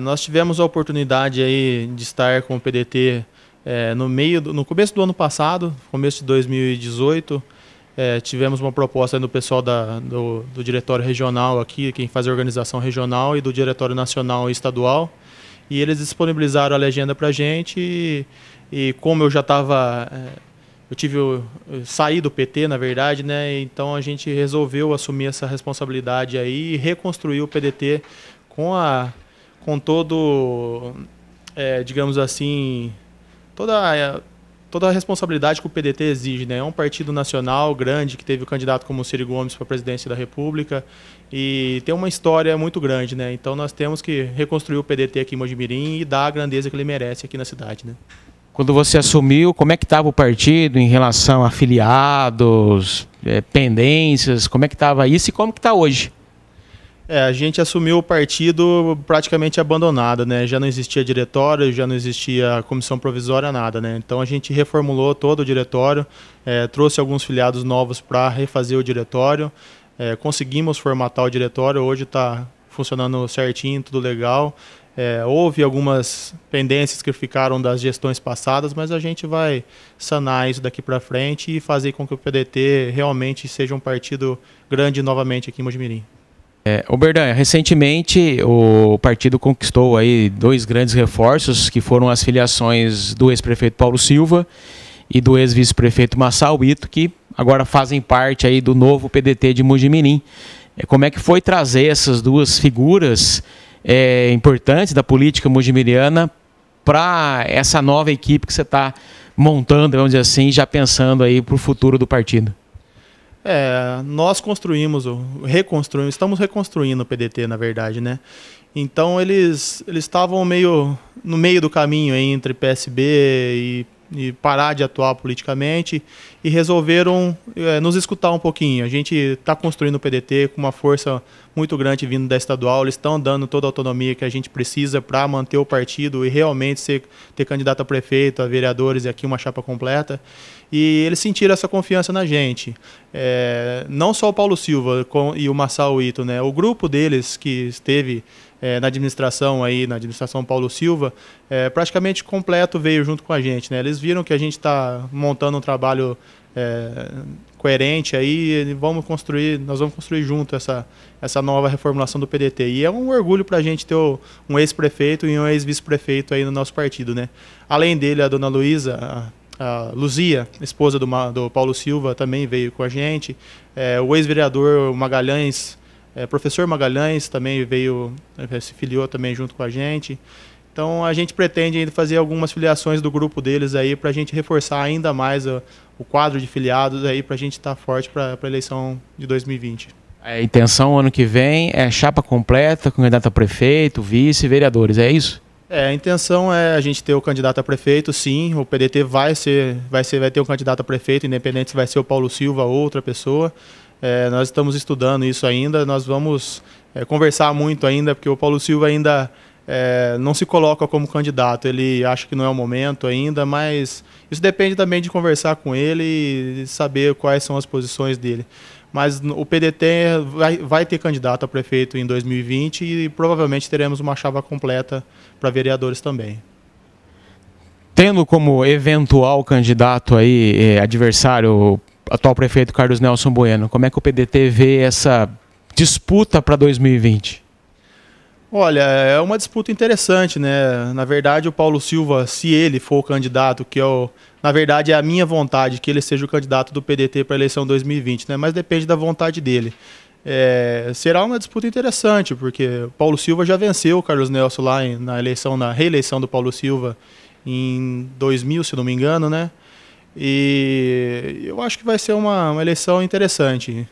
Nós tivemos a oportunidade aí de estar com o PDT é, no meio, no começo do ano passado, começo de 2018, é, tivemos uma proposta do pessoal da, do, do, diretório regional aqui, quem faz a organização regional, e do diretório nacional e estadual. E eles disponibilizaram a legenda para a gente. E, e, como eu já estava. É, eu tive eu saí do PT, na verdade, né? Então a gente resolveu assumir essa responsabilidade aí e reconstruir o PDT com a com todo, é, digamos assim, toda, é, toda a responsabilidade que o PDT exige. Né? É um partido nacional grande que teve o candidato como Ciro Gomes para a presidência da República e tem uma história muito grande. Né? Então nós temos que reconstruir o PDT aqui em Mojimirim e dar a grandeza que ele merece aqui na cidade. Né? Quando você assumiu, como é que estava o partido em relação a afiliados, é, pendências, como é que estava isso e como que está hoje? É, a gente assumiu o partido praticamente abandonado, né? Já não existia diretório, já não existia comissão provisória, nada, né? Então a gente reformulou todo o diretório, é, trouxe alguns filiados novos para refazer o diretório, é, conseguimos formatar o diretório, hoje está funcionando certinho, tudo legal. É, houve algumas pendências que ficaram das gestões passadas, mas a gente vai sanar isso daqui para frente e fazer com que o PDT realmente seja um partido grande novamente aqui em Mojimirim o é, Oberdan, recentemente o partido conquistou aí dois grandes reforços, que foram as filiações do ex-prefeito Paulo Silva e do ex-vice-prefeito Massal Ito, que agora fazem parte aí do novo PDT de Mujimirim. É, como é que foi trazer essas duas figuras é, importantes da política mujimiriana para essa nova equipe que você está montando, vamos dizer assim, já pensando aí para o futuro do partido? É, nós construímos, reconstruímos, estamos reconstruindo o PDT, na verdade, né? Então eles eles estavam meio no meio do caminho entre PSB e e parar de atuar politicamente e resolveram é, nos escutar um pouquinho. A gente está construindo o PDT com uma força muito grande vindo da estadual, eles estão dando toda a autonomia que a gente precisa para manter o partido e realmente ser, ter candidato a prefeito, a vereadores e aqui uma chapa completa. E eles sentiram essa confiança na gente. É, não só o Paulo Silva com, e o Massal Ito, né? o grupo deles que esteve é, na administração aí, na administração Paulo Silva, é, praticamente completo veio junto com a gente. Né? Eles viram que a gente está montando um trabalho é, coerente aí, vamos construir, nós vamos construir junto essa, essa nova reformulação do PDT. E é um orgulho para a gente ter um ex-prefeito e um ex-vice-prefeito aí no nosso partido. Né? Além dele, a dona Luísa, a Luzia, esposa do, do Paulo Silva, também veio com a gente. É, o ex-vereador Magalhães é, professor Magalhães também veio, eh, se filiou também junto com a gente. Então a gente pretende ainda fazer algumas filiações do grupo deles aí para a gente reforçar ainda mais o, o quadro de filiados aí para a gente estar tá forte para a eleição de 2020. A intenção ano que vem é chapa completa com candidato a prefeito, vice, vereadores, é isso? É, a intenção é a gente ter o candidato a prefeito, sim. O PDT vai ser, vai ser, vai ter um candidato a prefeito, independente se vai ser o Paulo Silva ou outra pessoa. É, nós estamos estudando isso ainda, nós vamos é, conversar muito ainda, porque o Paulo Silva ainda é, não se coloca como candidato, ele acha que não é o momento ainda, mas isso depende também de conversar com ele e saber quais são as posições dele. Mas o PDT vai, vai ter candidato a prefeito em 2020 e provavelmente teremos uma chava completa para vereadores também tendo como eventual candidato aí, eh, adversário atual prefeito Carlos Nelson Bueno? Como é que o PDT vê essa disputa para 2020? Olha, é uma disputa interessante, né? Na verdade, o Paulo Silva, se ele for o candidato, que é o, na verdade é a minha vontade que ele seja o candidato do PDT para a eleição 2020, né? Mas depende da vontade dele. É, será uma disputa interessante, porque o Paulo Silva já venceu o Carlos Nelson lá em, na eleição, na reeleição do Paulo Silva em 2000, se não me engano, né? E eu acho que vai ser uma, uma eleição interessante.